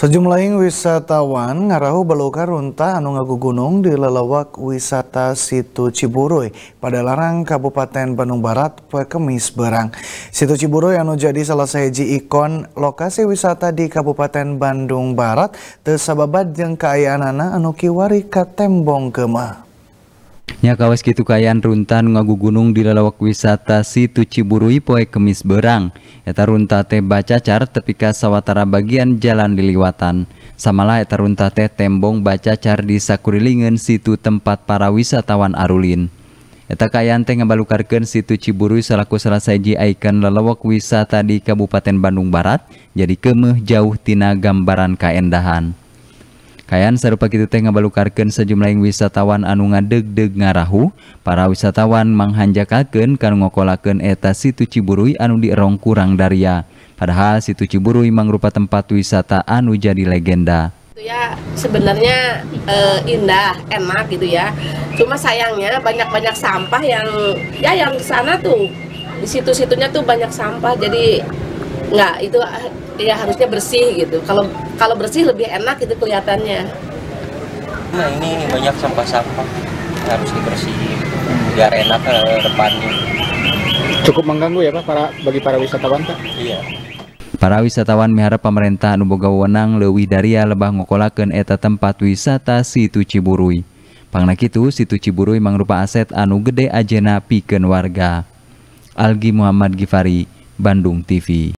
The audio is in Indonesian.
Sejumlah wisatawan ngarahu belukar runta anu ngagu gunung di lelawak wisata Situ Ciburuy pada larang Kabupaten Bandung Barat pekemis berang. Situ Ciburuy anu jadi salah seji ikon lokasi wisata di Kabupaten Bandung Barat tersababad yang kaya anak anu kiwari Tembong kemah nya kawas gitu kayan runtan ngagu gunung di lalawak wisata situ Ciburui poe kemis berang eta runta teh bacacar tepika sawatara bagian jalan diliwatan samalah eta runta teh tembong bacacar di sakurilingan situ tempat para wisatawan arulin Eta kayan teh ngabalukarkeun situ Ciburui selaku salah saji ikon lelewak wisata di Kabupaten Bandung Barat jadi kemeh jauh tina gambaran kaendahan. Kayan serupa kita teh ngabalukarkan sejumlah wisatawan anu ngadeg-deg ngarahu, para wisatawan menghanjakaken kan ngokolaken eta situ Ciburui anu di kurang daria. Padahal situ Ciburui mangrupa tempat wisata anu jadi legenda. Gitu ya sebenarnya e, indah, enak gitu ya. Cuma sayangnya banyak-banyak sampah yang ya yang sana tuh di situ-situnya tuh banyak sampah jadi nggak itu ya harusnya bersih gitu kalau kalau bersih lebih enak itu kelihatannya nah ini, ini banyak sampah-sampah harus dibersihin biar enak ke eh, depannya cukup mengganggu ya pak para bagi para wisatawan pak iya Para wisatawan mengharap pemerintah nuboga wewenang lebih daria lebah ngokolakan eta tempat wisata Situ Ciburui. Pangnak itu Situ Ciburui mangrupa aset anu gede ajena piken warga. Algi Muhammad Gifari, Bandung TV.